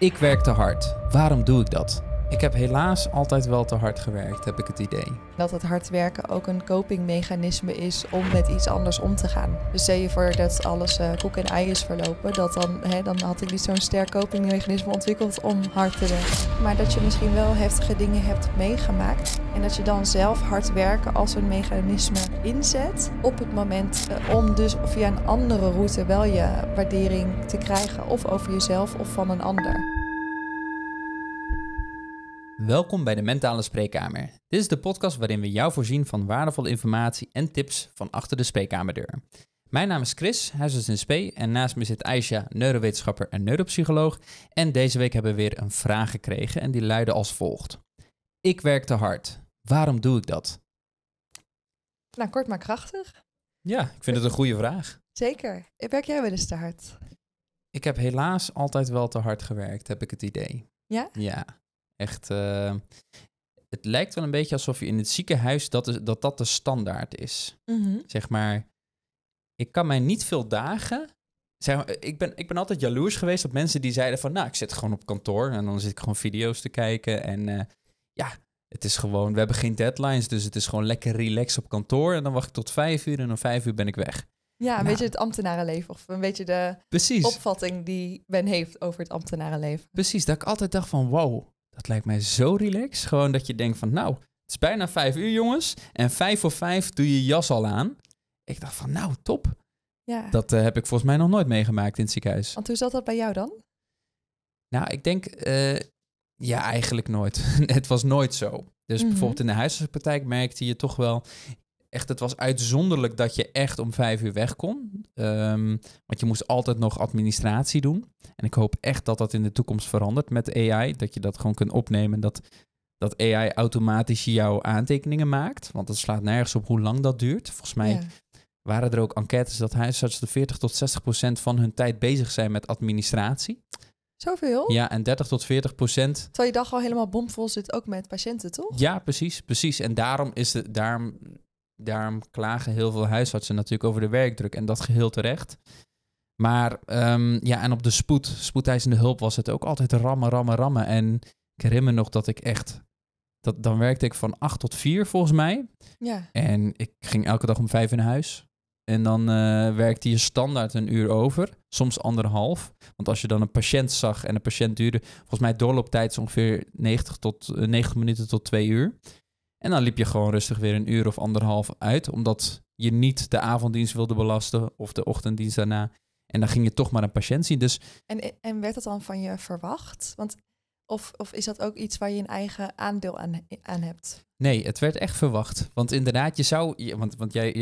Ik werk te hard. Waarom doe ik dat? Ik heb helaas altijd wel te hard gewerkt, heb ik het idee. Dat het hard werken ook een copingmechanisme is om met iets anders om te gaan. Dus stel je voor dat alles eh, koek en ei is verlopen, dat dan, hè, dan had ik niet zo'n sterk copingmechanisme ontwikkeld om hard te werken. Maar dat je misschien wel heftige dingen hebt meegemaakt en dat je dan zelf hard werken als een mechanisme inzet op het moment eh, om dus via een andere route wel je waardering te krijgen of over jezelf of van een ander. Welkom bij de Mentale Spreekkamer. Dit is de podcast waarin we jou voorzien van waardevolle informatie en tips van achter de spreekkamerdeur. Mijn naam is Chris, huisarts in SP en naast me zit Aisha, neurowetenschapper en neuropsycholoog. En deze week hebben we weer een vraag gekregen en die luidde als volgt. Ik werk te hard. Waarom doe ik dat? Nou, kort maar krachtig. Ja, ik vind het een goede vraag. Zeker. Werk jij wel te hard? Ik heb helaas altijd wel te hard gewerkt, heb ik het idee. Ja? Ja. Echt, eh, het lijkt wel een beetje alsof je in het ziekenhuis dat is, dat, dat de standaard is. Mhm. Zeg maar, ik kan mij niet veel dagen. Zeg ik, ben, ik ben altijd jaloers geweest op mensen die zeiden van, nou, ik zit gewoon op kantoor en dan zit ik gewoon video's te kijken. En eh, ja, het is gewoon, we hebben geen deadlines, dus het is gewoon lekker relax op kantoor. En dan wacht ik tot vijf uur en om vijf uur ben ik weg. Ja, een nou. beetje het ambtenarenleven of een beetje de Precies. opvatting die men heeft over het ambtenarenleven. Precies, dat ik altijd dacht van wow, dat lijkt mij zo relaxed. Gewoon dat je denkt van, nou, het is bijna vijf uur jongens. En vijf voor vijf doe je jas al aan. Ik dacht van, nou, top. Ja. Dat eh, heb ik volgens mij nog nooit meegemaakt in het ziekenhuis. Want hoe zat dat bij jou dan? Nou, ik denk, eh, ja, eigenlijk nooit. het was nooit zo. Dus mhm. bijvoorbeeld in de huisartspraktijk merkte je toch wel, echt, het was uitzonderlijk dat je echt om vijf uur weg kon. Ehm, want je moest altijd nog administratie doen. En ik hoop echt dat dat in de toekomst verandert met AI. Dat je dat gewoon kunt opnemen. Dat, dat AI automatisch jouw aantekeningen maakt. Want dat slaat nergens op hoe lang dat duurt. Volgens mij waren er ook enquêtes dat huisartsen 40 tot 60 procent van hun tijd bezig zijn met administratie. Zoveel? Ja, en 30 tot 40 procent. Terwijl je dag al helemaal bomvol zit, ook met patiënten, toch? Ja, precies, precies. En daarom is het, daarom daarom klagen heel veel huisartsen natuurlijk over de werkdruk. En dat geheel terecht. Maar um, ja, en op de spoed, spoedeisende hulp was het ook altijd rammen, rammen, rammen. En ik herinner me nog dat ik echt dat, dan werkte ik van 8 tot 4 volgens mij. Ja. En ik ging elke dag om vijf in huis. En dan eh, werkte je standaard een uur over, soms anderhalf. Want als je dan een patiënt zag en de patiënt duurde, volgens mij doorlooptijd is ongeveer 90, tot, 90 eh, minuten tot twee uur. En dan liep je gewoon rustig weer een uur of anderhalf uit, omdat je niet de avonddienst wilde belasten of de ochtenddienst daarna. En dan ging je toch maar een patiënt zien. Dus... En, en werd dat dan van je verwacht? Want of, of is dat ook iets waar je een eigen aandeel aan, hebt? Nee, het werd echt verwacht. Want inderdaad, je zou. Je, want want jij, je,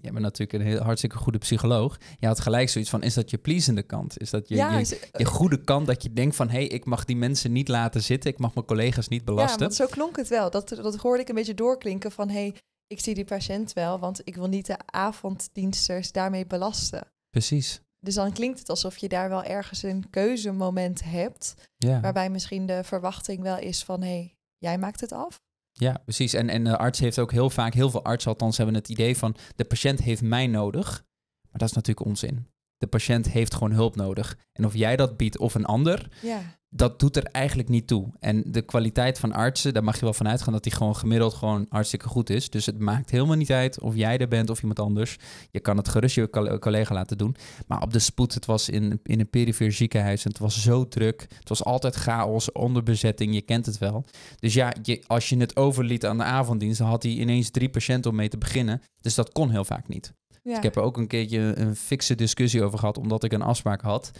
jij bent natuurlijk een heel, hartstikke goede psycholoog. Je had gelijk zoiets van: is dat je pleasende kant? Is dat je, eh, je, goede kant? Dat je denkt van: hé, hey, ik mag die mensen niet laten zitten. Ik mag mijn collega's niet belasten. Ja, want zo klonk het wel. Dat, dat hoorde ik een beetje doorklinken van: hé, hey, ik zie die patiënt wel, want ik wil niet de avonddiensters daarmee belasten. Precies dus dan klinkt het alsof je daar wel ergens een keuzemoment hebt. Waarbij misschien de verwachting wel is van hé, hey, jij maakt het af. Ja, precies. En, en de eh, arts heeft ook heel vaak, heel veel artsen althans, hebben het idee van de patiënt heeft mij nodig. Maar dat is natuurlijk onzin de patiënt heeft gewoon hulp nodig. En of jij dat biedt of een ander, ja. dat doet er eigenlijk niet toe. En de kwaliteit van artsen, daar mag je wel van uitgaan dat die gewoon gemiddeld gewoon hartstikke goed is. Dus het maakt helemaal niet uit of jij er bent of iemand anders. Je kan het gerust je collega laten doen. Maar op de spoed, het was in, in een perifere ziekenhuis en het was zo druk. Het was altijd chaos, onderbezetting, je kent het wel. Dus ja, je, als je het overliet aan de avonddienst, dan had hij ineens drie patiënten om mee te beginnen. Dus dat kon heel vaak niet ik heb er ook een keertje een fikse discussie over gehad, omdat ik een afspraak had.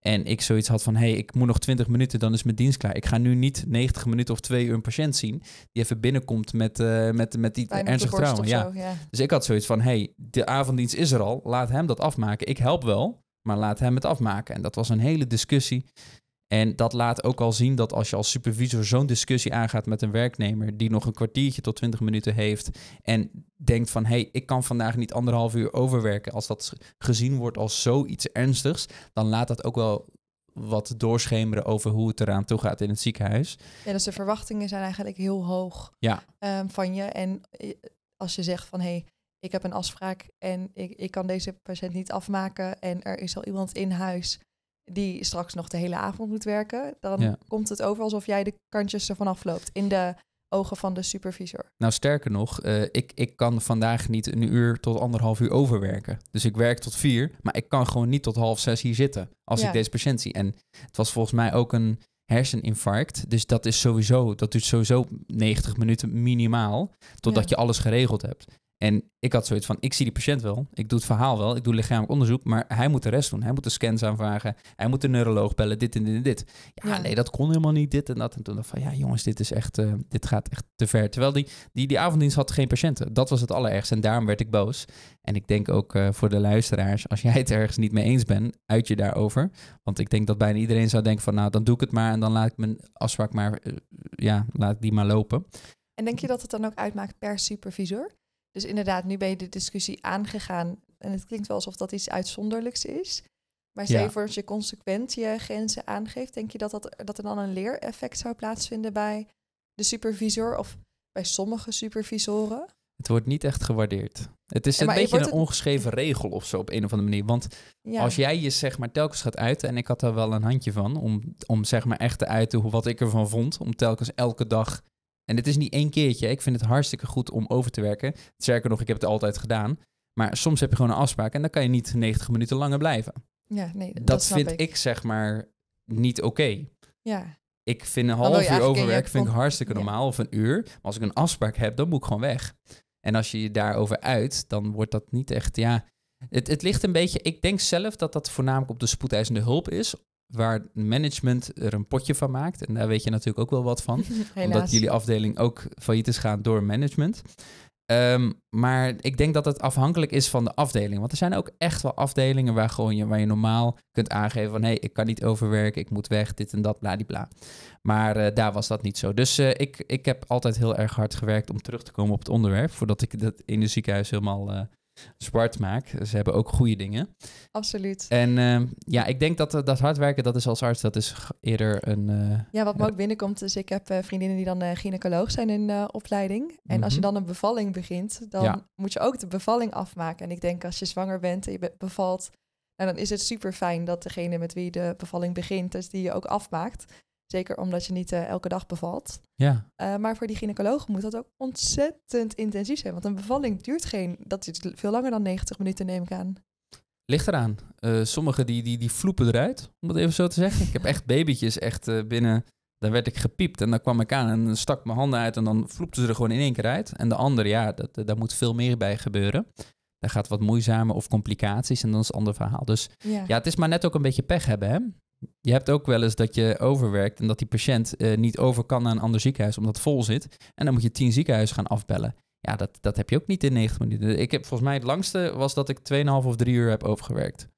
En ik zoiets had van, hé, hey, ik moet nog 20 minuten, dan is mijn dienst klaar. Ik ga nu niet 90 minuten of twee uur een patiënt zien die even binnenkomt met, eh, met, met die ernstige ernstig trauma. Dus ik had zoiets van, hé, hey, de avonddienst is er al, laat hem dat afmaken. Ik help wel, maar laat hem het afmaken. En dat was een hele discussie en dat laat ook al zien dat als je als supervisor zo'n discussie aangaat met een werknemer die nog een kwartiertje tot twintig minuten heeft en denkt van hé, hey, ik kan vandaag niet anderhalf uur overwerken, als dat gezien wordt als zoiets ernstigs, dan laat dat ook wel wat doorschemeren over hoe het eraan toe gaat in het ziekenhuis. Ja, dus de verwachtingen zijn eigenlijk heel hoog ja. Ehm, van je. En eh, als je zegt van hé, hey, ik heb een afspraak en ik, ik kan deze patiënt niet afmaken en er is al iemand in huis die straks nog de hele avond moet werken, dan komt het over alsof jij de kantjes ervan afloopt in de ogen van de supervisor. Nou, sterker nog, eh, ik, ik kan vandaag niet een uur tot anderhalf uur overwerken. Dus ik werk tot vier, maar ik kan gewoon niet tot half zes hier zitten als ik deze patiënt zie. En het was volgens mij ook een herseninfarct. Dus dat is sowieso, dat duurt sowieso 90 minuten minimaal, totdat je alles geregeld hebt. En ik had zoiets van, ik zie die patiënt wel, ik doe het verhaal wel, ik doe lichamelijk onderzoek, maar hij moet de rest doen. Hij moet de scans aanvragen, hij moet de neuroloog bellen, dit en dit en dit. Ja, nee, dat kon helemaal niet, dit en dat. En toen dacht ik van, ja jongens, dit, is echt, eh, dit gaat echt te ver. Terwijl die, die, die avonddienst had geen patiënten. Dat was het allerergste en daarom werd ik boos. En ik denk ook eh, voor de luisteraars, als jij het ergens niet mee eens bent, uit je daarover. Want ik denk dat bijna iedereen zou denken van, nou dan doe ik het maar en dan laat ik mijn afspraak maar, eh, ja, laat ik die maar lopen. En denk je dat het dan ook uitmaakt per supervisor? Dus inderdaad, nu ben je de discussie aangegaan. En het klinkt wel alsof dat iets uitzonderlijks is. Maar als je consequent je grenzen aangeeft, denk je dat, dat, dat er dan een leereffect zou plaatsvinden bij de supervisor of bij sommige supervisoren? Het wordt niet echt gewaardeerd. Het is een beetje een ongeschreven regel of zo op een of andere manier. Want als jij je zeg maar telkens gaat uiten, en ik had daar wel een handje van, om, om zeg maar echt te uiten hoe, wat ik ervan vond, om telkens elke dag en het is niet één keertje. Ik vind het hartstikke goed om over te werken. Sterker nog, ik heb het altijd gedaan. Maar soms heb je gewoon een afspraak en dan kan je niet 90 minuten langer blijven. Ja, nee, dat, dat vind ik. zeg maar niet oké. Ja. Ik vind een half uur overwerk vind ik hartstikke normaal, of een uur. Maar als ik een afspraak heb, dan moet ik gewoon weg. En als je je daarover uit, dan wordt dat niet echt, ja... Het, het ligt een beetje, ik denk zelf dat dat voornamelijk op de spoedeisende hulp is waar management er een potje van maakt. En daar weet je natuurlijk ook wel wat van. omdat jullie afdeling ook failliet is gaan door management. Ehm, maar ik denk dat het afhankelijk is van de afdeling. Want er zijn ook echt wel afdelingen waar, gewoon je, waar je normaal kunt aangeven van... hé, hey, ik kan niet overwerken, ik moet weg, dit en dat, bla bla. Maar eh, daar was dat niet zo. Dus eh, ik, ik heb altijd heel erg hard gewerkt om terug te komen op het onderwerp... voordat ik dat in het ziekenhuis helemaal eh, zwart maak. Ze hebben ook goede dingen. Absoluut. En ehm, ja, ik denk dat eh, dat hard werken, dat is als arts, dat is eerder een... Eh, ja, wat me ook binnenkomt, is ik heb eh, vriendinnen die dan gynaecoloog zijn in opleiding. En als mhm. je dan een bevalling begint, dan moet je ook de bevalling afmaken. En ik denk als je zwanger bent en je bevalt, nou, dan is het super fijn dat degene met wie de bevalling begint, dus die je ook afmaakt. Zeker omdat je niet eh, elke dag bevalt. Ja. Eh, maar voor die gynaecologen moet dat ook ontzettend intensief zijn. Want een bevalling duurt geen, dat is veel langer dan 90 minuten, neem ik aan. Ligt eraan. Eh, sommigen die, die, die vloepen eruit, om dat even zo te zeggen. Ik heb echt babytjes echt binnen, daar werd ik gepiept en dan kwam ik aan en stak mijn handen uit en dan vloepten ze er gewoon in één keer uit. En de andere, ja, dat, daar moet veel meer bij gebeuren. Daar gaat wat moeizamer of complicaties en dan is het ander verhaal. Dus ja, het is maar net ook een beetje pech hebben, hè? je hebt ook wel eens dat je overwerkt en dat die patiënt eh, niet over kan naar een ander ziekenhuis omdat het vol zit. En dan moet je tien ziekenhuizen gaan afbellen. Ja, dat, dat heb je ook niet in 90 minuten. Ik heb volgens mij het langste was dat ik 2,5 of 3 uur heb overgewerkt.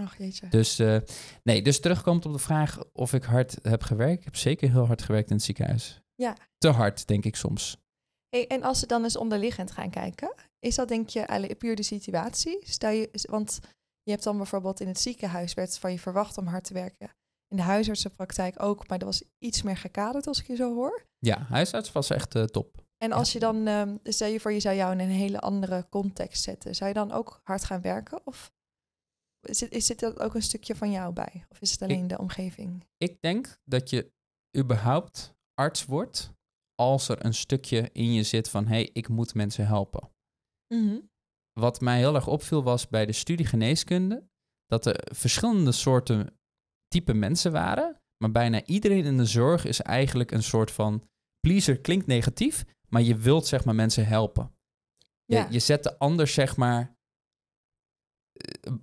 Ach jeetje. Dus, uh, nee, dus terugkomt op de vraag of ik hard heb gewerkt. Ik heb zeker heel hard gewerkt in het ziekenhuis. Ja. Te hard, denk ik soms. Hey, en als ze dan eens onderliggend gaan kijken, is dat denk je puur de situatie? Stel je, want je hebt dan bijvoorbeeld in het ziekenhuis werd van je verwacht om hard te werken. In de huisartsenpraktijk ook, maar dat was iets meer gekaderd als ik je zo hoor. Ja, huisarts was echt eh, top. En als je dan, ehm, stel je voor, je zou jou in een hele andere context zetten. Zou je dan ook hard gaan werken? Of is is dit ook een stukje van jou bij? Of is het alleen de omgeving? Ik denk dat je überhaupt arts wordt als er een stukje in je zit van hé, hey, ik moet mensen helpen. Mm wat mij heel erg opviel was bij de studie geneeskunde, dat er verschillende soorten type mensen waren, maar bijna iedereen in de zorg is eigenlijk een soort van pleaser klinkt negatief, maar je wilt zeg maar mensen helpen. Je, je zet de ander zeg maar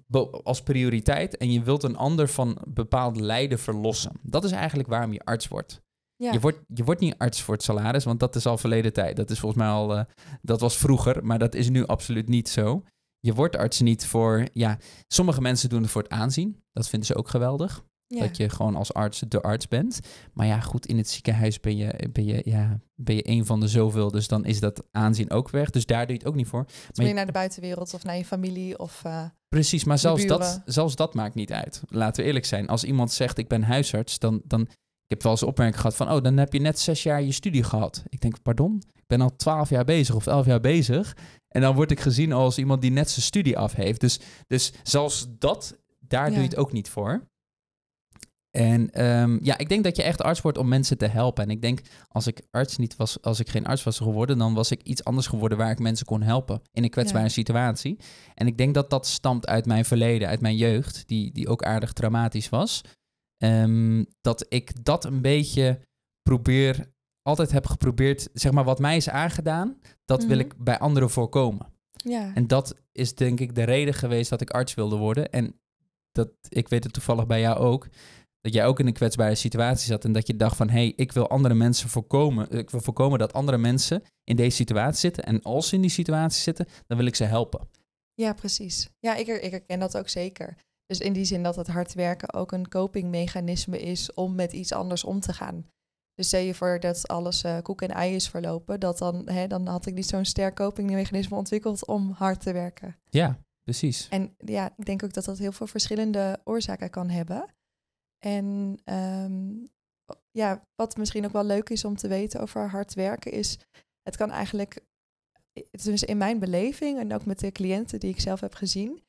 eh, als prioriteit en je wilt een ander van bepaald lijden verlossen. Dat is eigenlijk waarom je arts wordt. Je, wordt, je wordt niet arts voor het salaris, want dat is al verleden tijd. Dat is volgens mij al, eh, dat was vroeger, maar dat is nu absoluut niet zo. Je wordt arts niet voor, ja, sommige mensen doen het voor het aanzien. Dat vinden ze ook geweldig. Dat je gewoon als arts de arts bent. Maar ja, goed, in het ziekenhuis ben je, ben je, ja, ben je een van de zoveel. Dus dan is dat aanzien ook weg. Dus daar doe je het ook niet voor. Dus je naar de buitenwereld of naar je familie of. Eh, precies, maar zelfs dat, zelfs dat maakt niet uit. Laten we eerlijk zijn. Als iemand zegt ik ben huisarts, dan, dan ik heb wel eens opmerking gehad van, oh, dan heb je net zes jaar je studie gehad. Ik denk, pardon, ik ben al twaalf jaar bezig of elf jaar bezig. En dan word ik gezien als iemand die net zijn studie af heeft. Dus, dus zelfs dat, daar doe je het ook niet voor. En ehm, ja, ik denk dat je echt arts wordt om mensen te helpen. En ik denk, als ik arts niet was, als ik geen arts was geworden, dan was ik iets anders geworden waar ik mensen kon helpen in een kwetsbare situatie. En ik denk dat dat stamt uit mijn verleden, uit mijn jeugd, die, die ook aardig traumatisch was. Um, dat ik dat een beetje probeer, altijd heb geprobeerd, zeg maar wat mij is aangedaan, dat wil mhm. ik bij anderen voorkomen. Ja. En dat is denk ik de reden geweest dat ik arts wilde worden. En dat, ik weet het toevallig bij jou ook, dat jij ook in een kwetsbare situatie zat en dat je dacht van, hé, hey, ik wil andere mensen voorkomen. Ik wil voorkomen dat andere mensen in deze situatie zitten. En als ze in die situatie zitten, dan wil ik ze helpen. Ja, precies. Ja, ik, ik herken dat ook zeker. Dus in die zin dat het hard werken ook een copingmechanisme is om met iets anders om te gaan. Dus stel je voor dat alles eh, koek en ei is verlopen, dat dan, hè, dan had ik niet zo'n sterk copingmechanisme ontwikkeld om hard te werken. Ja, precies. En ja, ik denk ook dat dat heel veel verschillende oorzaken kan hebben. En ehm, ja, wat misschien ook wel leuk is om te weten over hard werken, is het kan eigenlijk, dus in mijn beleving en ook met de cliënten die ik zelf heb gezien,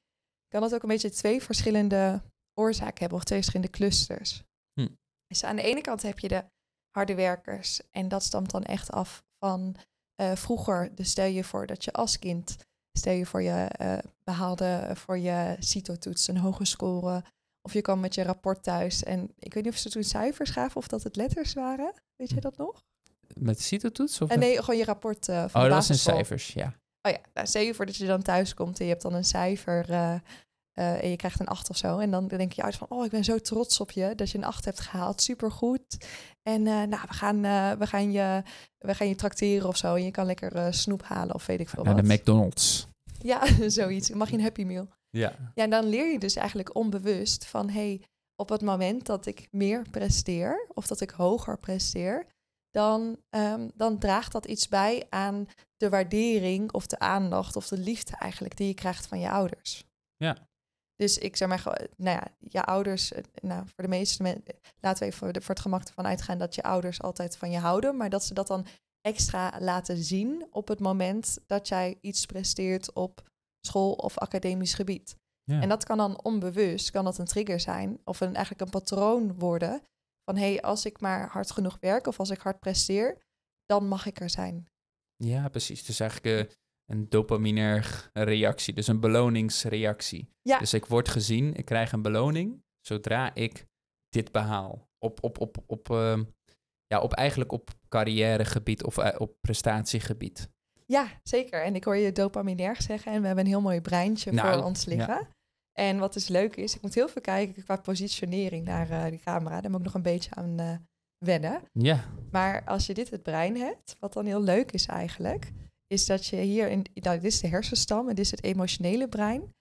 kan dat ook een beetje twee verschillende oorzaken hebben, of twee verschillende clusters. Hm. Dus aan de ene kant heb je de harde werkers. En dat stamt dan echt af van eh, vroeger. Dus stel je voor dat je als kind, stel je voor je eh, behaalde voor je CITO-toets een hoge score. Of je kwam met je rapport thuis. En ik weet niet of ze toen cijfers gaven of dat het letters waren. Weet je hm. dat nog? Met de CITO-toets? Of eh, nee, gewoon je rapport van oh, dat zijn cijfers, ja. Oh ja, nou, je voor dat je dan thuis komt en je hebt dan een cijfer eh, eh, en je krijgt een 8 of zo. En dan denk je uit van, oh, ik ben zo trots op je dat je een 8 hebt gehaald. Supergoed. En eh, nou, we gaan, we, gaan je, we gaan je tracteren of zo. En je kan lekker snoep halen of weet ik veel Naar wat. de McDonald's. Ja, zoiets. Mag je een Happy Meal? Ja. Ja, en dan leer je dus eigenlijk onbewust van, hey, op het moment dat ik meer presteer of dat ik hoger presteer, dan, um, dan draagt dat iets bij aan de waardering of de aandacht of de liefde eigenlijk die je krijgt van je ouders. Ja. Dus ik zeg maar, nou ja, je ouders, eh, nou voor de meeste mensen, laten we even voor, het gemak ervan uitgaan dat je ouders altijd van je houden, maar dat ze dat dan extra laten zien op het moment dat jij iets presteert op school of academisch gebied. Ja. En dat kan dan onbewust, kan dat een trigger zijn of een, eigenlijk een patroon worden van hé, hey, als ik maar hard genoeg werk of als ik hard presteer, dan mag ik er zijn. Ja, precies. Dus eigenlijk eh, een dopaminer reactie, dus een beloningsreactie. Ja. Dus ik word gezien, ik krijg een beloning zodra ik dit behaal. Op, op, op, op, ehm, ja, op eigenlijk op carrièregebied of eh, op prestatiegebied. Ja, zeker. En ik hoor je dopaminerg zeggen en we hebben een heel mooi breintje nou, voor ons liggen. En wat dus leuk is, ik moet heel veel kijken qua positionering naar eh, die camera. Daar moet ik nog een beetje aan eh, wennen. Ja. Maar als je dit het brein hebt, wat dan heel leuk is eigenlijk, is dat je hier in, nou, dit is de hersenstam en dit is het emotionele brein.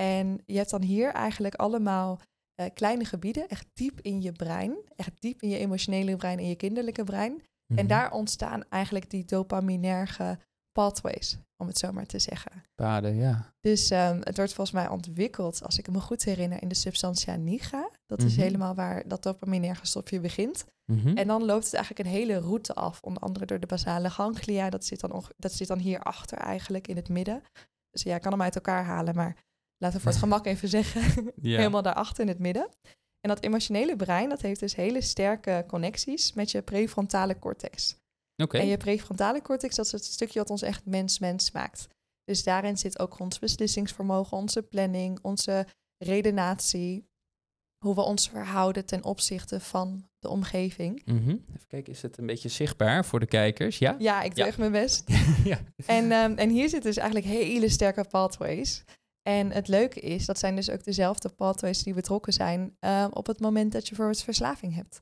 En je hebt dan hier eigenlijk allemaal eh, kleine gebieden, echt diep in je brein, echt diep in je emotionele brein en je kinderlijke brein. En mhm. daar ontstaan eigenlijk die dopaminerge pathways om het zo maar te zeggen. Paden, ja. Dus ehm, het wordt volgens mij ontwikkeld, als ik me goed herinner, in de substantia nigra. Dat is mhm. helemaal waar dat dopaminerge stofje begint. Mhm. En dan loopt het eigenlijk een hele route af, onder andere door de basale ganglia. Dat zit dan, dat zit dan hierachter eigenlijk, in het midden. Dus ja, ik kan hem uit elkaar halen, maar laten we voor het gemak even zeggen, helemaal helemaal daarachter in het midden. En dat emotionele brein, dat heeft dus hele sterke connecties met je prefrontale cortex. En je prefrontale cortex, dat is het stukje wat ons echt mens-mens maakt. Dus daarin zit ook ons beslissingsvermogen, onze planning, onze redenatie, hoe we ons verhouden ten opzichte van de omgeving. Mhm. Even kijken, is het een beetje zichtbaar voor de kijkers? Ja, ja ik doe echt mijn best. ja. en, ehm, en hier zitten dus eigenlijk hele sterke pathways. En het leuke is, dat zijn dus ook dezelfde pathways die betrokken zijn ehm, op het moment dat je bijvoorbeeld verslaving hebt.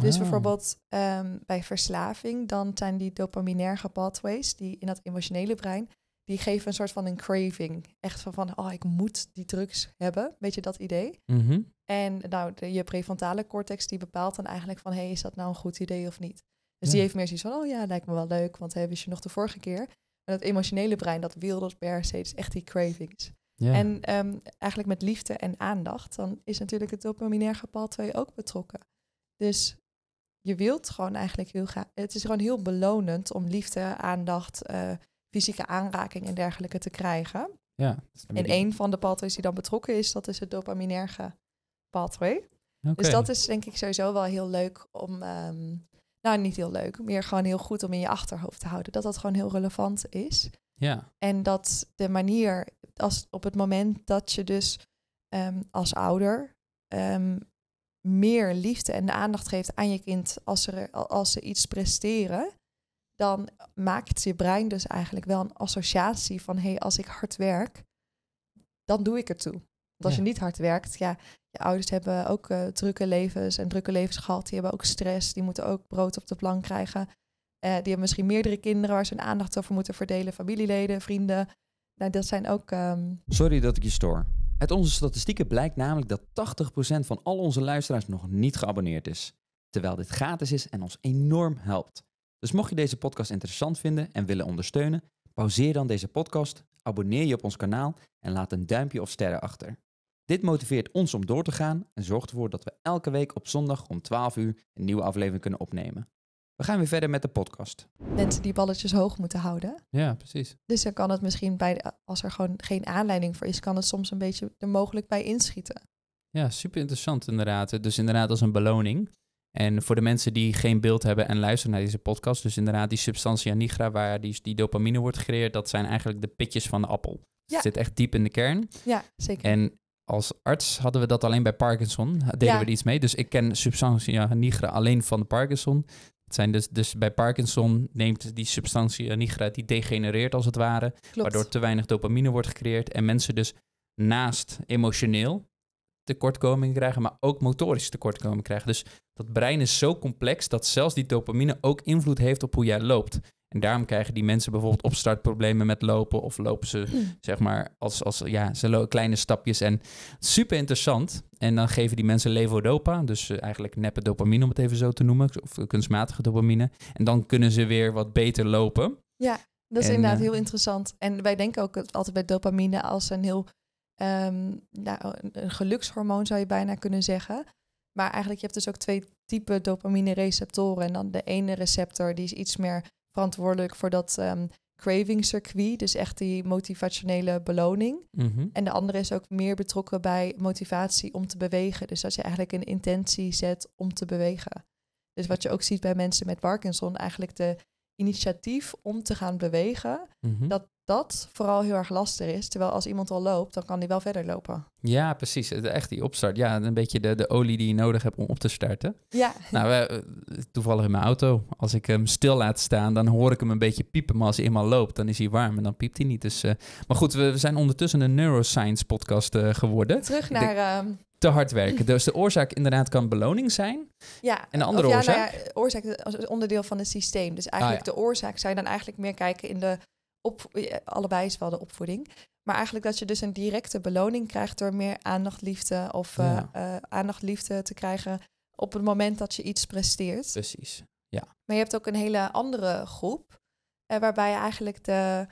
Dus ah. bijvoorbeeld ehm, bij verslaving, dan zijn die dopaminerge pathways, die in dat emotionele brein, die geven een soort van een craving. Echt van, van oh, ik moet die drugs hebben. Weet je dat idee? Mhm. En nou, de, je prefrontale cortex, die bepaalt dan eigenlijk van, hé, hey, is dat nou een goed idee of niet? Dus die heeft meer zoiets van, oh ja, lijkt me wel leuk, want wist je nog de vorige keer. Maar dat emotionele brein, dat wil dat dus per se, dus echt die cravings. Ja. En ehm, eigenlijk met liefde en aandacht, dan is natuurlijk het dopaminerge pathway ook betrokken. Dus je wilt gewoon eigenlijk heel graag. Het is gewoon heel belonend om liefde, aandacht, eh, fysieke aanraking en dergelijke te krijgen. Ja, en een van de pathways die dan betrokken is, dat is het dopaminerge pathway. Dus dat is denk ik sowieso wel heel leuk om. Ehm, nou, niet heel leuk, meer gewoon heel goed om in je achterhoofd te houden. Dat dat gewoon heel relevant is. Ja. En dat de manier, als op het moment dat je dus ehm, als ouder ehm, meer liefde en aandacht geeft aan je kind als, er, als ze iets presteren, dan maakt je brein dus eigenlijk wel een associatie van hé, hey, als ik hard werk, dan doe ik er toe. Want als je niet hard werkt, ja, je ouders hebben ook eh, drukke levens en drukke levens gehad. Die hebben ook stress, die moeten ook brood op de plank krijgen. Eh, die hebben misschien meerdere kinderen waar ze hun aandacht over moeten verdelen, familieleden, vrienden. Nou, dat zijn ook. Ehm, Sorry dat ik je stoor. Uit onze statistieken blijkt namelijk dat 80% van al onze luisteraars nog niet geabonneerd is. Terwijl dit gratis is en ons enorm helpt. Dus mocht je deze podcast interessant vinden en willen ondersteunen, pauzeer dan deze podcast, abonneer je op ons kanaal en laat een duimpje of sterren achter. Dit motiveert ons om door te gaan en zorgt ervoor dat we elke week op zondag om 12 uur een nieuwe aflevering kunnen opnemen. We gaan weer verder met de podcast. Mensen die balletjes hoog moeten houden. Ja, precies. Dus dan kan het misschien bij, als er gewoon geen aanleiding voor is, kan het soms een beetje er mogelijk bij inschieten. Ja, super interessant inderdaad. Dus inderdaad als een beloning. En voor de mensen die geen beeld hebben en luisteren naar deze podcast, dus inderdaad die substantia nigra waar die, die dopamine wordt gecreëerd, dat zijn eigenlijk de pitjes van de appel. Dus ja. Het zit echt diep in de kern. Ja, zeker. En als arts hadden we dat alleen bij Parkinson. Eh, deden we er iets mee. Dus ik ken substantia eh, nigra alleen van de Parkinson. Het zijn dus, dus bij Parkinson neemt die substantia eh, nigra, die degenereert als het ware. Waardoor te weinig dopamine wordt gecreëerd. En mensen dus naast emotioneel tekortkoming krijgen, maar ook motorisch tekortkomingen krijgen. Dus dat brein is zo complex dat zelfs die dopamine ook invloed heeft op hoe jij loopt. En daarom krijgen die mensen bijvoorbeeld opstartproblemen met lopen. Of lopen ze, mm. zeg maar, als, als ja, ze kleine stapjes. En super interessant. En dan geven die mensen levodopa. Dus eh, eigenlijk neppe dopamine, om het even zo te noemen. Of kunstmatige dopamine. En dan kunnen ze weer wat beter lopen. Ja, dat is inderdaad eh, heel interessant. En wij denken ook altijd bij dopamine als een heel um, nou, een gelukshormoon, zou je bijna kunnen zeggen. Maar eigenlijk, je hebt dus ook twee typen dopamine receptoren. En dan de ene receptor, die is iets meer verantwoordelijk voor dat um, craving circuit, dus echt die motivationele beloning. Mhm. En de andere is ook meer betrokken bij motivatie om te bewegen. Dus dat je eigenlijk een intentie zet om te bewegen. Dus wat je ook ziet bij mensen met Parkinson, eigenlijk de initiatief om te gaan bewegen, mhm. dat dat vooral heel erg lastig is. Terwijl als iemand al loopt, dan kan die wel verder lopen. Ja, precies. Echt die opstart. Ja, een beetje de, de olie die je nodig hebt om op te starten. Ja. Nou, we, eh, toevallig in mijn auto. Als ik hem stil laat staan, dan hoor ik hem een beetje piepen. Maar als hij eenmaal loopt, dan is hij warm en dan piept hij niet. Dus, eh, maar goed, we, zijn ondertussen een neuroscience podcast eh, geworden. Terug naar... Ehm, te hard werken. Dus de oorzaak inderdaad kan beloning zijn. Ja, en de andere oorzaak? Nou oorzaak als onderdeel van het systeem. Dus ah, eigenlijk de oorzaak zou je dan eigenlijk meer kijken in de op, eh, allebei is wel de opvoeding. Maar eigenlijk dat je dus een directe beloning krijgt door meer aandacht, liefde of eh, ja. uh, eh, aandacht, liefde te krijgen op het moment dat je iets presteert. Precies, ja. Maar je hebt ook een hele andere groep, waarbij je eigenlijk de,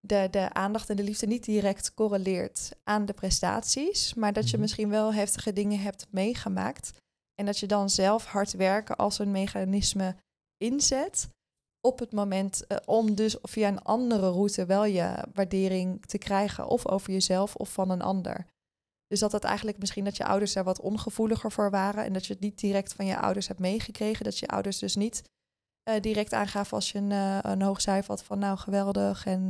de, de aandacht en de liefde niet direct correleert aan de prestaties, maar dat je mhm. misschien wel heftige dingen hebt meegemaakt en dat je dan zelf hard werken als een mechanisme inzet op het moment eh, om dus via een andere route wel je waardering te krijgen, of over jezelf of van een ander. Dus dat het eigenlijk misschien dat je ouders daar wat ongevoeliger voor waren en dat je het niet direct van je ouders hebt meegekregen, dat je ouders dus niet eh, direct aangaven als je een, eh, een hoog cijfer had van nou geweldig en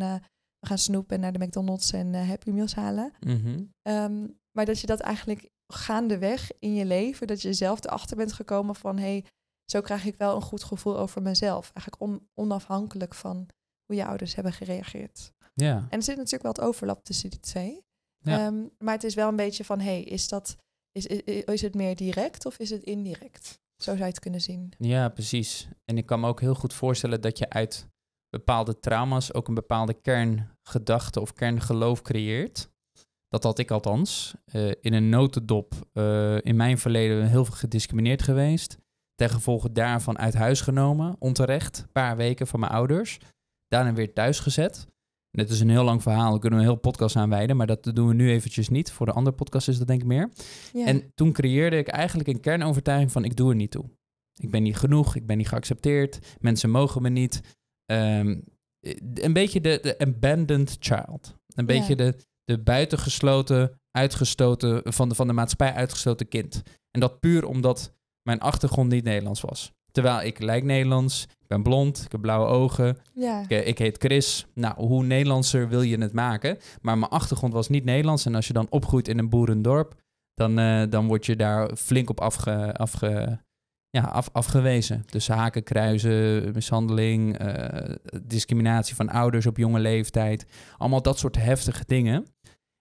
we gaan snoepen en naar de McDonald's en Happy Meals halen. Mhm. Ehm, maar dat je dat eigenlijk gaandeweg in je leven, dat je zelf erachter bent gekomen van hé, hey, zo krijg ik wel een goed gevoel over mezelf. Eigenlijk onafhankelijk van hoe je ouders hebben gereageerd. Ja. En er zit natuurlijk wel het overlap tussen die twee. Ja. Ehm, maar het is wel een beetje van, hey, is, dat, is, is, is het meer direct of is het indirect? Zo zou je het kunnen zien. Ja, precies. En ik kan me ook heel goed voorstellen dat je uit bepaalde trauma's ook een bepaalde kerngedachte of kerngeloof creëert. Dat had ik althans. Eh, in een notendop eh, in mijn verleden heel veel gediscrimineerd geweest. Ten gevolge daarvan uit huis genomen, onterecht, een paar weken van mijn ouders. Daarna weer thuis gezet. Dit is een heel lang verhaal, daar kunnen we een heel podcast aan wijden, maar dat doen we nu eventjes niet. Voor de andere podcast is dat denk ik meer. En toen creëerde ik eigenlijk een kernovertuiging van ik doe er niet toe. Ik ben niet genoeg, ik ben niet geaccepteerd, mensen mogen me niet. Ehm, een beetje de, de, abandoned child. Een beetje de, de buitengesloten, uitgestoten, van de, van de maatschappij uitgestoten kind. En dat puur omdat mijn achtergrond niet Nederlands was. Terwijl ik lijk Nederlands, ik ben blond, ik heb blauwe ogen, ja. ik, eh, ik, heet Chris. Nou, hoe Nederlandser wil je het maken? Maar mijn achtergrond was niet Nederlands. En als je dan opgroeit in een boerendorp, dan, eh, dan word je daar flink op afge, afge, ja, af, afgewezen. Dus haken, kruisen, mishandeling, eh, discriminatie van ouders op jonge leeftijd. Allemaal dat soort heftige dingen.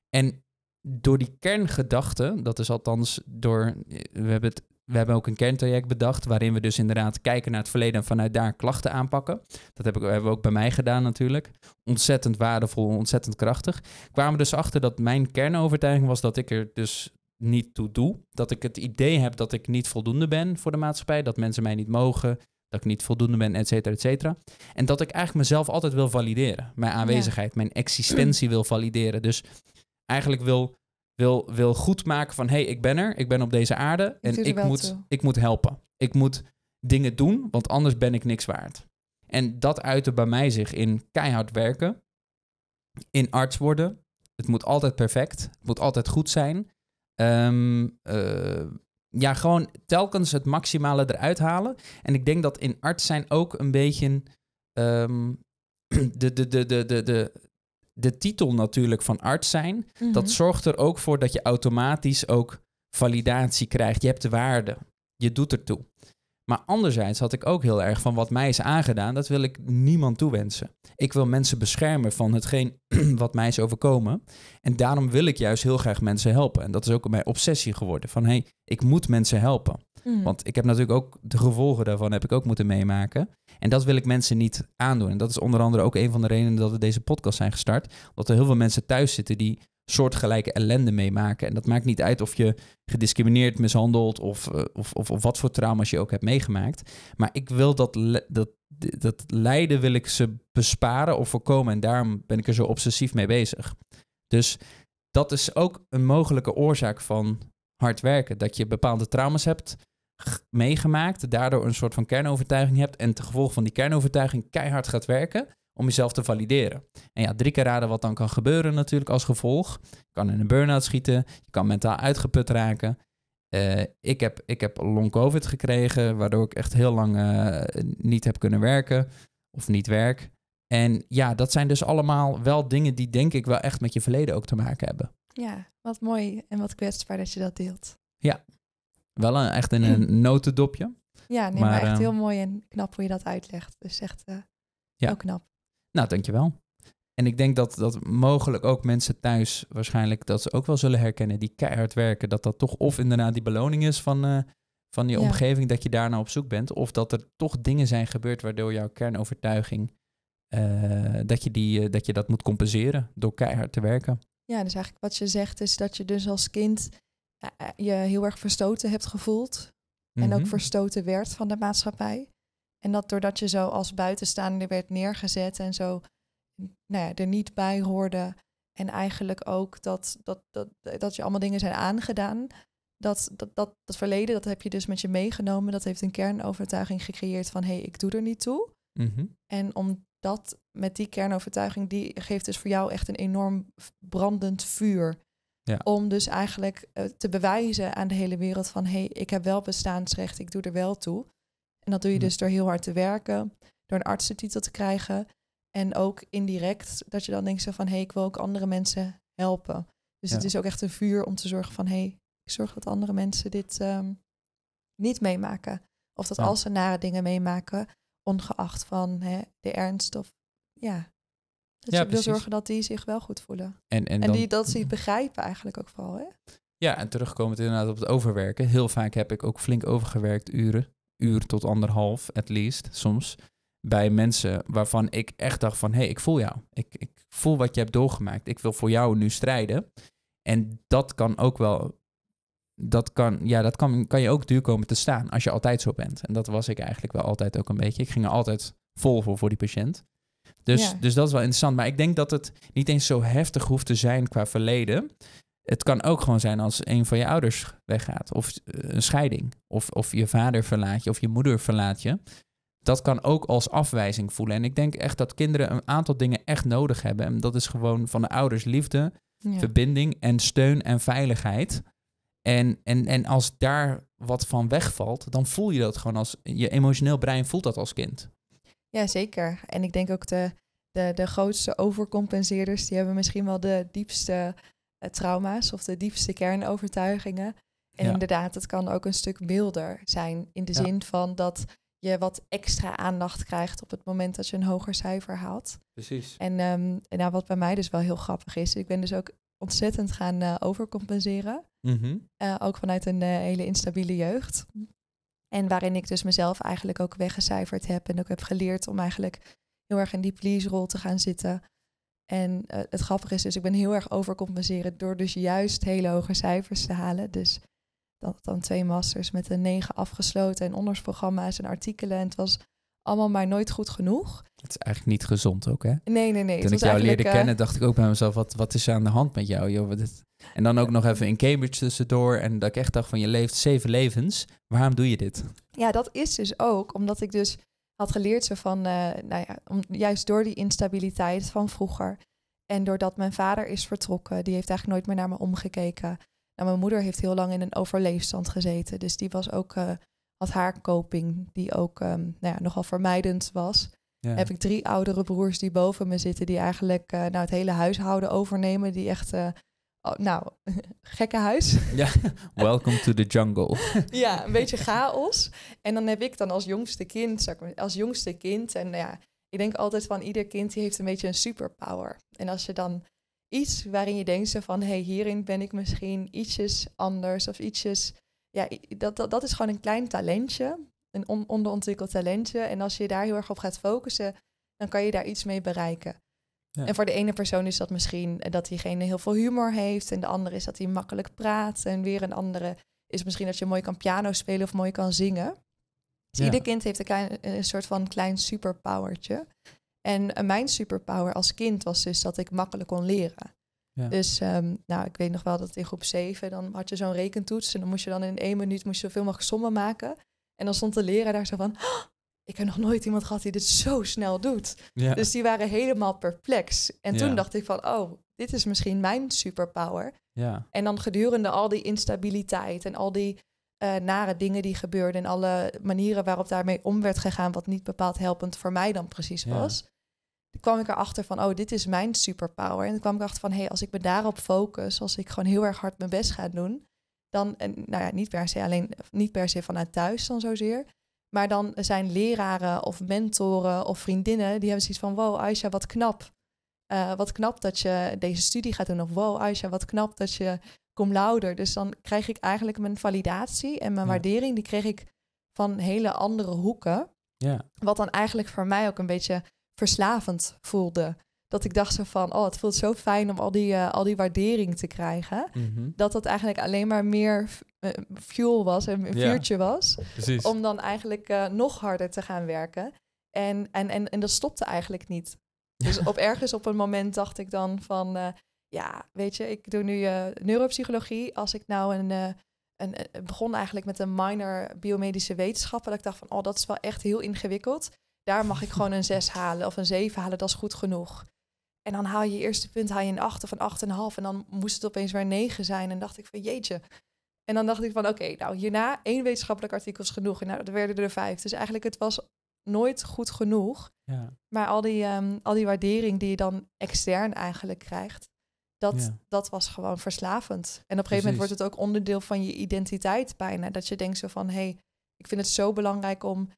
En door die kerngedachte, dat is althans door, we hebben het we hebben ook een kerntraject bedacht, waarin we dus inderdaad kijken naar het verleden en vanuit daar klachten aanpakken. Dat heb ik, hebben we ook bij mij gedaan natuurlijk. Ontzettend waardevol, ontzettend krachtig. Kwamen dus achter dat mijn kernovertuiging was dat ik er dus niet toe doe. Dat ik het idee heb dat ik niet voldoende ben voor de maatschappij, dat mensen mij niet mogen, dat ik niet voldoende ben, et cetera, et cetera. En dat ik eigenlijk mezelf altijd wil valideren. Mijn aanwezigheid, mijn existentie wil valideren. Dus eigenlijk wil wil, wil goed maken van hé, hey, ik ben er, ik ben op deze aarde en ik moet, ik moet helpen. Ik moet dingen doen, want anders ben ik niks waard. En dat uitte bij mij zich in keihard werken, in arts worden. Het moet altijd perfect, het moet altijd goed zijn. Ehm, eh, ja, gewoon telkens het maximale eruit halen. En ik denk dat in arts zijn ook een beetje ehm, de, de, de, de, de, de titel natuurlijk van arts zijn, dat mhm. zorgt er ook voor dat je automatisch ook validatie krijgt. Je hebt de waarde. Je doet ertoe. Maar anderzijds had ik ook heel erg van wat mij is aangedaan, dat wil ik niemand toewensen. Ik wil mensen beschermen van hetgeen wat mij is overkomen. En daarom wil ik juist heel graag mensen helpen. En dat is ook mijn obsessie geworden. Van hé, hey, ik moet mensen helpen. Mhm. Want ik heb natuurlijk ook de gevolgen daarvan heb ik ook moeten meemaken. En dat wil ik mensen niet aandoen. En dat is onder andere ook een van de redenen dat we deze podcast zijn gestart. Omdat er heel veel mensen thuis zitten die soortgelijke ellende meemaken. En dat maakt niet uit of je gediscrimineerd, mishandeld of, eh, of, of, of, wat voor trauma's je ook hebt meegemaakt. Maar ik wil dat, dat, dat lijden wil ik ze besparen of voorkomen. En daarom ben ik er zo obsessief mee bezig. Dus dat is ook een mogelijke oorzaak van hard werken. Dat je bepaalde trauma's hebt meegemaakt, daardoor een soort van kernovertuiging hebt en te gevolg van die kernovertuiging keihard gaat werken om jezelf te valideren. En ja, drie keer raden wat dan kan gebeuren natuurlijk als gevolg. Je kan in een burn-out schieten, je kan mentaal uitgeput raken. Eh, ik, heb, ik heb long covid gekregen, waardoor ik echt heel lang eh, niet heb kunnen werken of niet werk. En ja, dat zijn dus allemaal wel dingen die denk ik wel echt met je verleden ook te maken hebben. Ja, wat mooi en wat kwetsbaar dat je dat deelt. Ja, wel een, echt in een notendopje. Ja, nee, maar, echt ehm, heel mooi en knap hoe je dat uitlegt. Dus echt uh, ja. heel knap. Nou, dankjewel. En ik denk dat, dat mogelijk ook mensen thuis waarschijnlijk dat ze ook wel zullen herkennen die keihard werken. Dat dat toch of inderdaad die beloning is van, eh, van je omgeving dat je daarna op zoek bent. Of dat er toch dingen zijn gebeurd waardoor jouw kernovertuiging, eh, dat, je die, dat je dat moet compenseren door keihard te werken. Ja, dus eigenlijk wat je zegt is dat je dus als kind eh, eh, je heel erg verstoten hebt gevoeld. En ook mhm. verstoten werd van de maatschappij. En dat doordat je zo als buitenstaander werd neergezet en zo nou ja, er niet bij hoorde. En eigenlijk ook dat, dat, dat, dat je allemaal dingen zijn aangedaan. Dat, dat, dat, dat verleden, dat heb je dus met je meegenomen. Dat heeft een kernovertuiging gecreëerd van hé, hey, ik doe er niet toe. Mm -hmm. En omdat met die kernovertuiging, die geeft dus voor jou echt een enorm brandend vuur. Om dus eigenlijk eh, te bewijzen aan de hele wereld van hé, hey, ik heb wel bestaansrecht, ik doe er wel toe. En dat doe je mm. dus door heel hard te werken, door een artsentitel te krijgen. En ook indirect dat je dan denkt zo van hé, hey, ik wil ook andere mensen helpen. Dus het is ook echt een vuur om te zorgen van hé, hey, ik zorg dat andere mensen dit ehm, niet meemaken. Of dat als ze nare dingen meemaken, ongeacht van hè, de ernst of ja, dus ja, wil zorgen dat die zich wel goed voelen. En, en, en dan... die dat ze begrijpen eigenlijk ook vooral. Hè? Ja, en terugkomend inderdaad op het overwerken. Heel vaak heb ik ook flink overgewerkt uren. Uur tot anderhalf, at least, soms. Bij mensen waarvan ik echt dacht van... hé, hey, ik voel jou. Ik, ik voel wat je hebt doorgemaakt. Ik wil voor jou nu strijden. En dat kan ook wel... Dat kan, ja, dat kan, kan je ook duur komen te staan als je altijd zo bent. En dat was ik eigenlijk wel altijd ook een beetje. Ik ging er altijd vol voor, voor die patiënt. Dus, dus dat is wel interessant. Maar ik denk dat het niet eens zo heftig hoeft te zijn qua verleden. Het kan ook gewoon zijn als een van je ouders weggaat. Of eh, een scheiding. Of, of je vader verlaat je. Of je moeder verlaat je. Dat kan ook als afwijzing voelen. En ik denk echt dat kinderen een aantal dingen echt nodig hebben. En dat is gewoon van de ouders liefde, verbinding en steun en veiligheid. En, en, en als daar wat van wegvalt, dan voel je dat gewoon als je emotioneel brein voelt dat als kind. Ja, zeker. En ik denk ook de, de, de grootste overcompenseerders, die hebben misschien wel de diepste eh, trauma's of de diepste kernovertuigingen. En inderdaad, het kan ook een stuk milder zijn in de zin van dat je wat extra aandacht krijgt op het moment dat je een hoger cijfer haalt. Precies. En, ehm, en nou, wat bij mij dus wel heel grappig is, ik ben dus ook ontzettend gaan uh, overcompenseren. Mhm. Eh, ook vanuit een hele instabiele jeugd. En waarin ik dus mezelf eigenlijk ook weggecijferd heb en ook heb geleerd om eigenlijk heel erg in die please rol te gaan zitten. En eh, het grappige is dus, ik ben heel erg overcompenserend door dus juist hele hoge cijfers te halen. Dus dat dan twee masters met een negen afgesloten en ondersprogramma's en artikelen. En het was allemaal maar nooit goed genoeg. Het is eigenlijk niet gezond ook, hè? Nee, nee, nee. Toen ik jou leerde eh, kennen, dacht ik ook bij mezelf, wat, wat is er aan de hand met jou? Joh, het. En dan ook nog even in Cambridge tussendoor. En dat ik echt dacht van, je leeft zeven levens. Waarom doe je dit? Ja, dat is dus ook omdat ik dus had geleerd van, eh, nou ja, om, juist door die instabiliteit van vroeger. En doordat mijn vader is vertrokken, die heeft eigenlijk nooit meer naar me omgekeken. Nou, mijn moeder heeft heel lang in een overleefstand gezeten. Dus die was ook... Eh, had haar coping, die ook ehm, nou ja, nogal vermijdend was. Heb ik drie oudere broers die boven me zitten, die eigenlijk eh, nou, het hele huishouden overnemen, die echt eh, oh, nou, gekke huis. Ja, welcome to the jungle. ja, een beetje chaos. En dan heb ik dan als jongste kind, als jongste kind, en nou ja, ik denk altijd van ieder kind die heeft een beetje een superpower. En als je dan iets waarin je denkt van, hé, hey, hierin ben ik misschien ietsjes anders of ietsjes ja, dat, dat, dat is gewoon een klein talentje, een onderontwikkeld talentje. En als je daar heel erg op gaat focussen, dan kan je daar iets mee bereiken. En voor de ene persoon is dat misschien dat diegene heel veel humor heeft. En de andere is dat hij makkelijk praat. En weer een andere is misschien dat je mooi kan piano spelen of mooi kan zingen. Dus ieder kind heeft een, klein, eh, een soort van klein superpowertje. En eh, mijn superpower als kind was dus dat ik makkelijk kon leren. Dus ehm, nou, ik weet nog wel dat in groep 7, dan had je zo'n rekentoets en dan moest je dan in één minuut moest je zoveel mogelijk sommen maken. En dan stond de leraar daar zo van, oh, ik heb nog nooit iemand gehad die dit zo snel doet. Dus die waren helemaal perplex. En toen dacht ik van, oh, dit is misschien mijn superpower. Ja. En dan gedurende al die instabiliteit en al die eh, nare dingen die gebeurden en alle manieren waarop daarmee om werd gegaan, wat niet bepaald helpend voor mij dan precies was, kwam ik erachter van, oh, dit is mijn superpower. En toen kwam ik erachter van, hé, hey, als ik me daarop focus, als ik gewoon heel erg hard mijn best ga doen, dan, nou ja, niet per se alleen, niet per se vanuit thuis dan zozeer, maar dan zijn leraren of mentoren of vriendinnen, die hebben zoiets van, wow, Aisha, wat knap. Eh, wat knap dat je deze studie gaat doen. Of wow, Aisha, wat knap dat je kom louder Dus dan krijg ik eigenlijk mijn validatie en mijn waardering, die kreeg ik van hele andere hoeken. Ja. Wat dan eigenlijk voor mij ook een beetje verslavend voelde. Dat ik dacht zo van, oh, het voelt zo fijn om al die, eh, al die waardering te krijgen. Mhm. Dat dat eigenlijk alleen maar meer eh, fuel was, een vuurtje was. Om dan eigenlijk eh, nog harder te gaan werken. En, en, en, en dat stopte eigenlijk niet. Dus op ergens op een moment dacht ik dan van, ja, weet je, ik doe nu neuropsychologie. Als ik nou een... een begon eigenlijk met een minor biomedische wetenschappen. Dat ik dacht van, oh, dat is wel echt heel ingewikkeld daar mag ik gewoon een 6 halen of een 7 halen, dat is goed genoeg. En dan haal je eerste punt haal je een acht of een 8,5 en dan moest het opeens weer 9 zijn. En dacht ik van jeetje. En dan dacht ik van oké, nou hierna één wetenschappelijk artikel is genoeg. En nou, dat werden er vijf. Dus eigenlijk het was nooit goed genoeg. Ja. Maar al die, ehm, al die waardering die je dan extern eigenlijk krijgt, dat, dat was gewoon verslavend. En op een gegeven moment wordt het ook onderdeel van je identiteit bijna. Dat je denkt zo van, hé, hey, ik vind het zo belangrijk om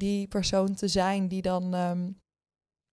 die persoon te zijn die dan ehm,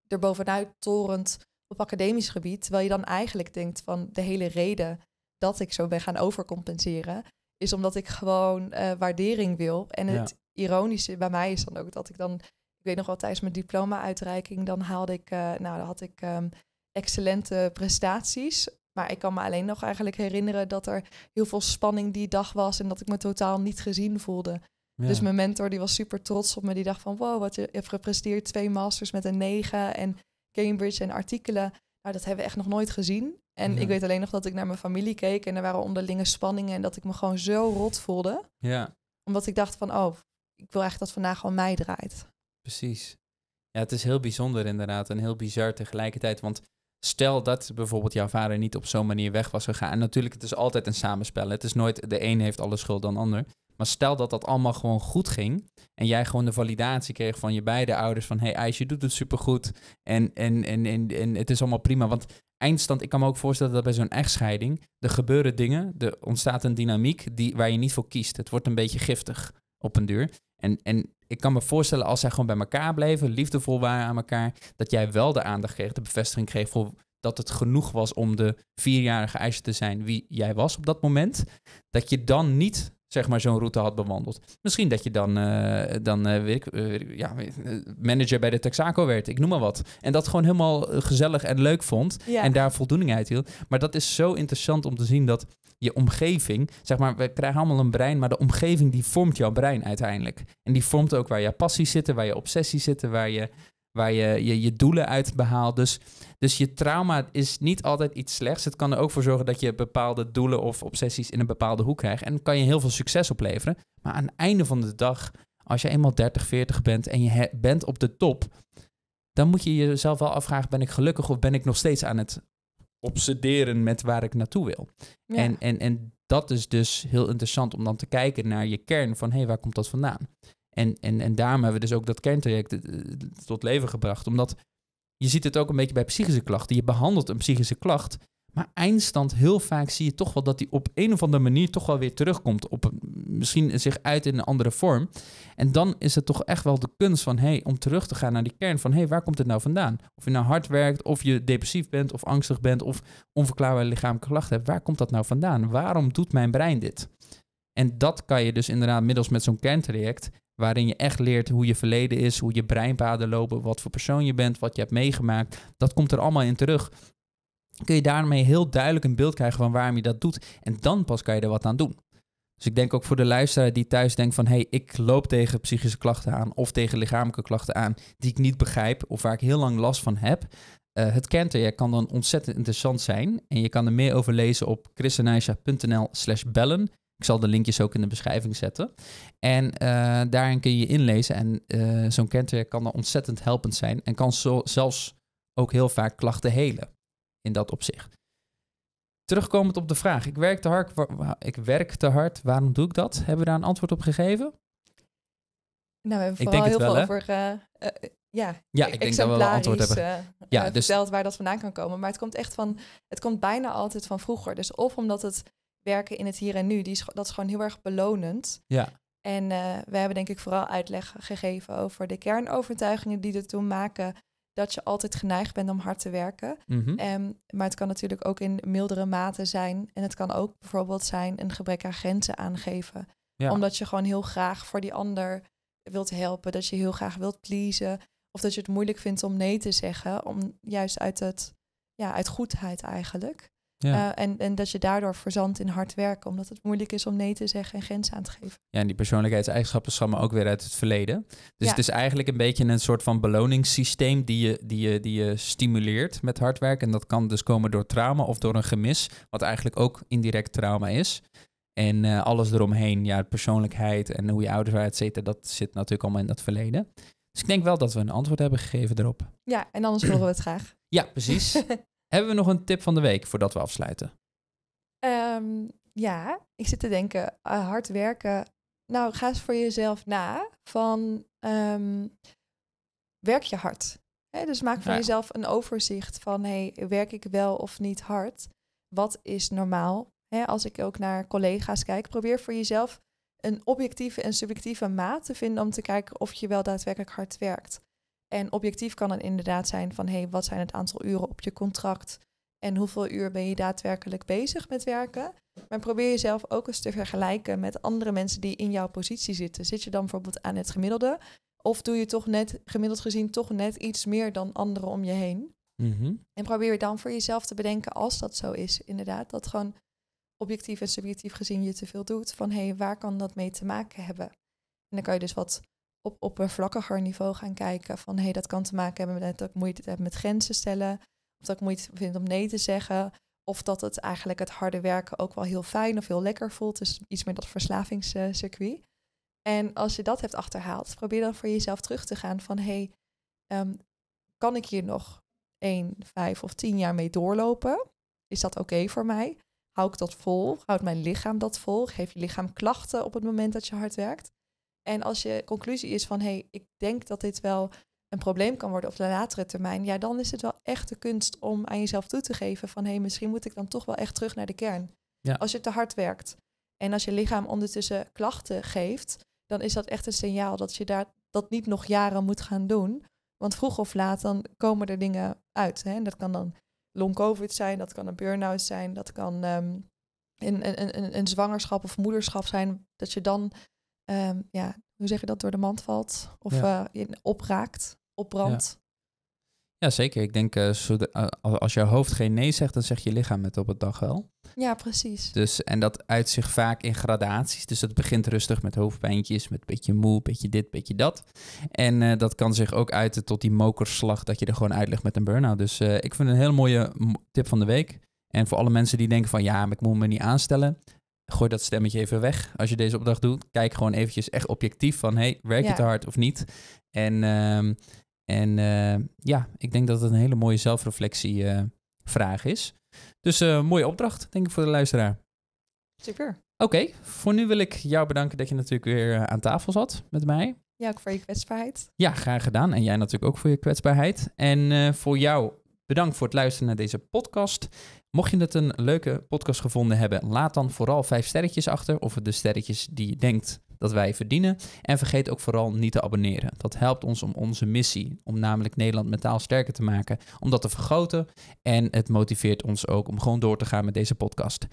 er bovenuit torent op academisch gebied. Terwijl je dan eigenlijk denkt van de hele reden dat ik zo ben gaan overcompenseren, is omdat ik gewoon eh, waardering wil. En het ironische bij mij is dan ook dat ik dan, ik weet nog wel tijdens mijn diploma-uitreiking, dan haalde ik, eh, nou, dan had ik ehm, excellente prestaties. Maar ik kan me alleen nog eigenlijk herinneren dat er heel veel spanning die dag was en dat ik me totaal niet gezien voelde. Dus mijn mentor die was super trots op me. Die dacht van wow, wat je hebt gepresteerd. Twee masters met een negen en Cambridge en artikelen. maar nou, dat hebben we echt nog nooit gezien. En ik weet alleen nog dat ik naar mijn familie keek en er waren onderlinge spanningen en dat ik me gewoon zo rot voelde. Ja. Omdat ik dacht van oh, ik wil echt dat vandaag gewoon mij draait. Precies. Ja, het is heel bijzonder inderdaad en heel bizar tegelijkertijd. Want stel dat bijvoorbeeld jouw vader niet op zo'n manier weg was gegaan. En natuurlijk, het is altijd een samenspel. Het is nooit de een heeft alle schuld dan de ander. Maar stel dat dat allemaal gewoon goed ging en jij gewoon de validatie kreeg van je beide ouders van hey IJs, doet het supergoed en, en, en, en, en het is allemaal prima. Want eindstand, ik kan me ook voorstellen dat bij zo'n echtscheiding er gebeuren dingen, er ontstaat een dynamiek die, waar je niet voor kiest. Het wordt een beetje giftig op een duur. En, en ik kan me voorstellen als zij gewoon bij elkaar bleven, liefdevol waren aan elkaar, dat jij wel de aandacht kreeg, de bevestiging kreeg voor dat het genoeg was om de vierjarige IJsje te zijn wie jij was op dat moment. Dat je dan niet zeg maar, zo'n route had bewandeld. Misschien dat je dan, eh, dan eh, eh, weet ik, ja, manager bij de Texaco werd, ik noem maar wat. En dat gewoon helemaal gezellig en leuk vond en daar voldoening uit hield. Maar dat is zo interessant om te zien dat je omgeving, zeg maar, we krijgen allemaal een brein, maar de omgeving die vormt jouw brein uiteindelijk. En die vormt ook waar je passies zitten, waar je obsessies zitten, waar je waar je, je je doelen uit behaalt. Dus, dus je trauma is niet altijd iets slechts. Het kan er ook voor zorgen dat je bepaalde doelen of obsessies in een bepaalde hoek krijgt. En kan je heel veel succes opleveren. Maar aan het einde van de dag, als je eenmaal 30, 40 bent en je bent op de top, dan moet je jezelf wel afvragen: ben ik gelukkig of ben ik nog steeds aan het obsederen met waar ik naartoe wil? En, en, en dat is dus heel interessant om dan te kijken naar je kern van hé, hey, waar komt dat vandaan? En, en, en daarom hebben we dus ook dat kerntraject eh, eh, tot leven gebracht. Omdat je ziet het ook een beetje bij psychische klachten. Je behandelt een psychische klacht. Maar eindstand, heel vaak zie je toch wel dat die op een of andere manier toch wel weer terugkomt. Op misschien zich uit in een andere vorm. En dan is het toch echt wel de kunst van, hey, om terug te gaan naar die kern van, hé, hey, waar komt het nou vandaan? Of je nou hard werkt, of je depressief bent, of angstig bent, of onverklaarbare lichamelijke klachten hebt. Waar komt dat nou vandaan? Waarom doet mijn brein dit? En dat kan je dus inderdaad middels met zo'n kerntraject waarin je echt leert hoe je verleden is, hoe je breinpaden lopen, wat voor persoon je bent, wat je hebt meegemaakt. Dat komt er allemaal in terug. Kun je daarmee heel duidelijk een beeld krijgen van waarom je dat doet. En dan pas kan je er wat aan doen. Dus ik denk ook voor de luisteraar die thuis denkt van... hé, hey, ik loop tegen psychische klachten aan of tegen lichamelijke klachten aan... die ik niet begrijp of waar ik heel lang last van heb... Uh, het er. kan dan ontzettend interessant zijn. En je kan er meer over lezen op christenaisha.nl slash bellen. Ik zal de linkjes ook in de beschrijving zetten. En eh, daarin kun je inlezen. En uh, zo'n kentwerk kan dan ontzettend helpend zijn. En kan zo, zelfs ook heel vaak klachten helen in dat opzicht. Terugkomend op de vraag. Ik werk, te hard, ik werk te hard. Waarom doe ik dat? Hebben we daar een antwoord op gegeven? Nou, we hebben vooral heel veel over uh, ja, ik denk dat we wel antwoord hebben. ja, dus dus... waar dat vandaan kan komen. Maar het komt echt van, het komt bijna altijd van vroeger. Dus of omdat het werken in het hier en nu, die is, dat is gewoon heel erg belonend. Ja. En eh, we hebben denk ik vooral uitleg gegeven over de kernovertuigingen die ertoe maken dat je altijd geneigd bent om hard te werken. Mm -hmm. maar het kan natuurlijk ook in mildere mate zijn. En het kan ook bijvoorbeeld zijn een gebrek aan grenzen aangeven. Omdat je gewoon heel graag voor die ander wilt helpen, dat je heel graag wilt pleasen. Of dat je het moeilijk vindt om nee te zeggen, om juist uit, het, ja, uit goedheid eigenlijk. Ja. Eh, en, en dat je daardoor verzandt in hard werken, omdat het moeilijk is om nee te zeggen en grenzen aan te geven. Ja, en die persoonlijkheidseigenschappen stammen ook weer uit het verleden. Dus het is eigenlijk een beetje een soort van beloningssysteem die je, die, je, die je stimuleert met hard werken. En dat kan dus komen door trauma of door een gemis, wat eigenlijk ook indirect trauma is. En eh, alles eromheen, ja, persoonlijkheid en hoe je ouders et cetera, dat zit natuurlijk allemaal in dat verleden. Dus ik denk wel dat we een antwoord hebben gegeven erop. Ja, en anders willen we het graag. Ja, precies. Hebben we nog een tip van de week voordat we afsluiten? Ehm, ja, ik zit te denken, eh, hard werken. Nou, ga eens voor jezelf na van ehm, werk je hard. dus maak voor jezelf een overzicht van hey, werk ik wel of niet hard? Wat is normaal? als ik ook naar collega's kijk, probeer voor jezelf een objectieve en subjectieve maat te vinden om te kijken of je wel daadwerkelijk hard werkt. En objectief kan het inderdaad zijn van hé, hey, wat zijn het aantal uren op je contract en hoeveel uur ben je daadwerkelijk bezig met werken. Maar probeer jezelf ook eens te vergelijken met andere mensen die in jouw positie zitten. Zit je dan bijvoorbeeld aan het gemiddelde? Of doe je toch net, gemiddeld gezien, toch net iets meer dan anderen om je heen? Mhm. En probeer dan voor jezelf te bedenken, als dat zo is, inderdaad, dat gewoon objectief en subjectief gezien je te veel doet, van hé, hey, waar kan dat mee te maken hebben? En dan kan je dus wat op een oppervlakkiger niveau gaan kijken. Van hé, hey, dat kan te maken hebben met dat ik moeite heb met grenzen stellen. Of dat ik moeite vind om nee te zeggen. Of dat het eigenlijk het harde werken ook wel heel fijn of heel lekker voelt. Dus iets meer dat verslavingscircuit. En als je dat hebt achterhaald, probeer dan voor jezelf terug te gaan van hé, hey, ehm, kan ik hier nog 1, 5 of 10 jaar mee doorlopen? Is dat oké voor mij? Hou ik dat vol? Houdt mijn lichaam dat vol? Geef je lichaam klachten op het moment dat je hard werkt? En als je conclusie is van hé, hey, ik denk dat dit wel een probleem kan worden op de latere termijn, ja, dan is het wel echt de kunst om aan jezelf toe te geven van hé, hey, misschien moet ik dan toch wel echt terug naar de kern. Ja. Als je te hard werkt en als je lichaam ondertussen klachten geeft, dan is dat echt een signaal dat je daar, dat niet nog jaren moet gaan doen. Want vroeg of laat dan komen er dingen uit. Hè? En dat kan dan long-covid zijn, dat kan een burn-out zijn, dat kan ehm, een, een, een zwangerschap of moederschap zijn, dat je dan Ehm, ja, hoe zeg je dat, door de mand valt of eh, opraakt, opbrandt. Ja. zeker. Ik denk, uh, als je hoofd geen nee zegt, dan zegt je lichaam het op het dag wel. Ja, precies. Dus, en dat uit zich vaak in gradaties. Dus dat begint rustig met hoofdpijntjes, met beetje moe, beetje dit, beetje dat. En dat kan zich ook uiten tot die mokerslag dat je er gewoon uit ligt met een burn-out. Dus ik vind het een hele mooie tip van de week. En voor alle mensen die denken van ja, maar ik moet me niet aanstellen gooi dat stemmetje even weg als je deze opdracht doet. Kijk gewoon eventjes echt objectief van, hey, werk je ja. te hard of niet? En, ehm, en eh, ja, ik denk dat het een hele mooie zelfreflectievraag eh, vraag is. Dus een eh, mooie opdracht, denk ik, voor de luisteraar. Super. Oké, voor nu wil ik jou bedanken dat je natuurlijk weer aan tafel zat met mij. Ja, ook voor je kwetsbaarheid. Ja, graag gedaan. En jij natuurlijk ook voor je kwetsbaarheid. En voor jou bedankt voor het luisteren naar deze podcast. Mocht je het een leuke podcast gevonden hebben, laat dan vooral vijf sterretjes achter of de sterretjes die je denkt dat wij verdienen. En vergeet ook vooral niet te abonneren. Dat helpt ons om onze missie, om namelijk Nederland mentaal sterker te maken, om dat te vergroten. En het motiveert ons ook om gewoon door te gaan met deze podcast.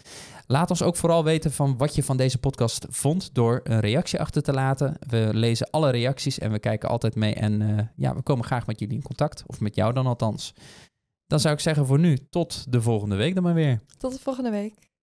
Laat ons ook vooral weten van wat je van deze podcast vond door een reactie achter te laten. We lezen alle reacties en we kijken altijd mee. En eh, ja, we komen graag met jullie in contact, of met jou dan althans. Dan zou ik zeggen voor nu, tot de volgende week dan maar weer. Tot de volgende week.